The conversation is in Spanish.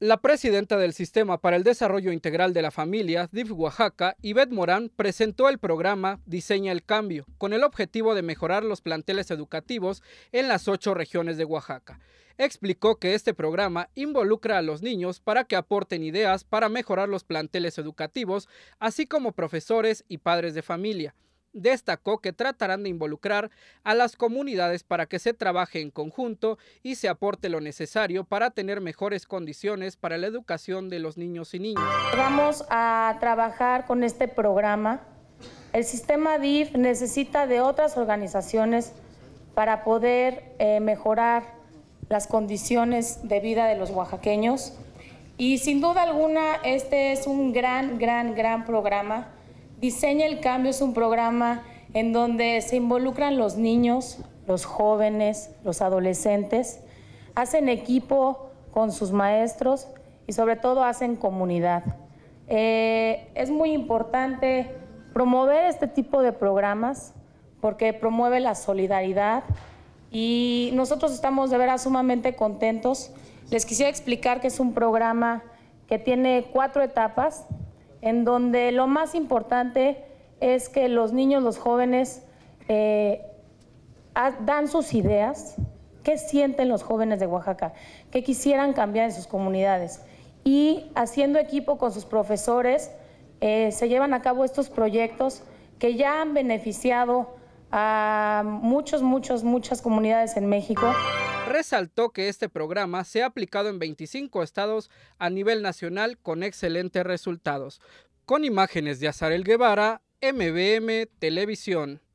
La presidenta del Sistema para el Desarrollo Integral de la Familia, DIF Oaxaca, Ivette Morán, presentó el programa Diseña el Cambio, con el objetivo de mejorar los planteles educativos en las ocho regiones de Oaxaca. Explicó que este programa involucra a los niños para que aporten ideas para mejorar los planteles educativos, así como profesores y padres de familia destacó que tratarán de involucrar a las comunidades para que se trabaje en conjunto y se aporte lo necesario para tener mejores condiciones para la educación de los niños y niñas. Vamos a trabajar con este programa. El sistema DIF necesita de otras organizaciones para poder eh, mejorar las condiciones de vida de los oaxaqueños. Y sin duda alguna, este es un gran, gran, gran programa Diseña el Cambio es un programa en donde se involucran los niños, los jóvenes, los adolescentes, hacen equipo con sus maestros y sobre todo hacen comunidad. Eh, es muy importante promover este tipo de programas porque promueve la solidaridad y nosotros estamos de veras sumamente contentos. Les quisiera explicar que es un programa que tiene cuatro etapas en donde lo más importante es que los niños, los jóvenes, eh, dan sus ideas, qué sienten los jóvenes de Oaxaca, qué quisieran cambiar en sus comunidades. Y haciendo equipo con sus profesores, eh, se llevan a cabo estos proyectos que ya han beneficiado a muchos, muchos, muchas comunidades en México resaltó que este programa se ha aplicado en 25 estados a nivel nacional con excelentes resultados. Con imágenes de Azarel Guevara, MBM Televisión.